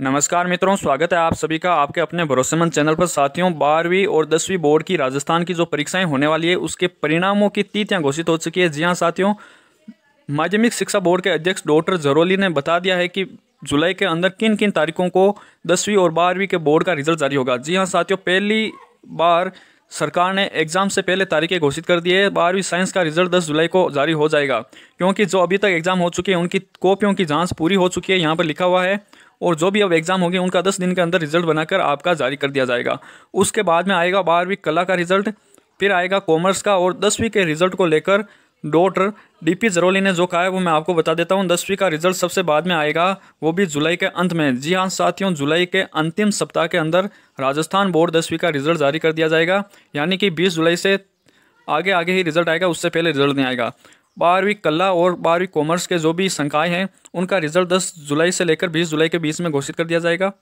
नमस्कार मित्रों स्वागत है आप सभी का आपके अपने भरोसेमंद चैनल पर साथियों बारहवीं और दसवीं बोर्ड की राजस्थान की जो परीक्षाएं होने वाली है उसके परिणामों की तिथियां घोषित हो चुकी है जी हाँ साथियों माध्यमिक शिक्षा बोर्ड के अध्यक्ष डॉक्टर जरोली ने बता दिया है कि जुलाई के अंदर किन किन तारीखों को दसवीं और बारहवीं के बोर्ड का रिजल्ट जारी होगा जी हाँ साथियों पहली बार सरकार ने एग्ज़ाम से पहले तारीखें घोषित कर दी है बारहवीं साइंस का रिजल्ट 10 जुलाई को जारी हो जाएगा क्योंकि जो अभी तक एग्ज़ाम हो चुके हैं उनकी कॉपियों की जांच पूरी हो चुकी है यहाँ पर लिखा हुआ है और जो भी अब एग्ज़ाम होगी उनका 10 दिन के अंदर रिजल्ट बनाकर आपका जारी कर दिया जाएगा उसके बाद में आएगा बारहवीं कला का रिजल्ट फिर आएगा कॉमर्स का और दसवीं के रिजल्ट को लेकर डॉटर डीपी जरोली ने जो कहा है वो मैं आपको बता देता हूँ दसवीं का रिजल्ट सबसे बाद में आएगा वो भी जुलाई के अंत में जी हाँ साथियों जुलाई के अंतिम सप्ताह के अंदर राजस्थान बोर्ड दसवीं का रिजल्ट जारी कर दिया जाएगा यानी कि बीस जुलाई से आगे आगे ही रिजल्ट आएगा उससे पहले रिजल्ट नहीं आएगा बारहवीं कला और बारहवीं कॉमर्स के जो भी संकाय हैं उनका रिजल्ट दस जुलाई से लेकर बीस जुलाई के बीच में घोषित कर दिया जाएगा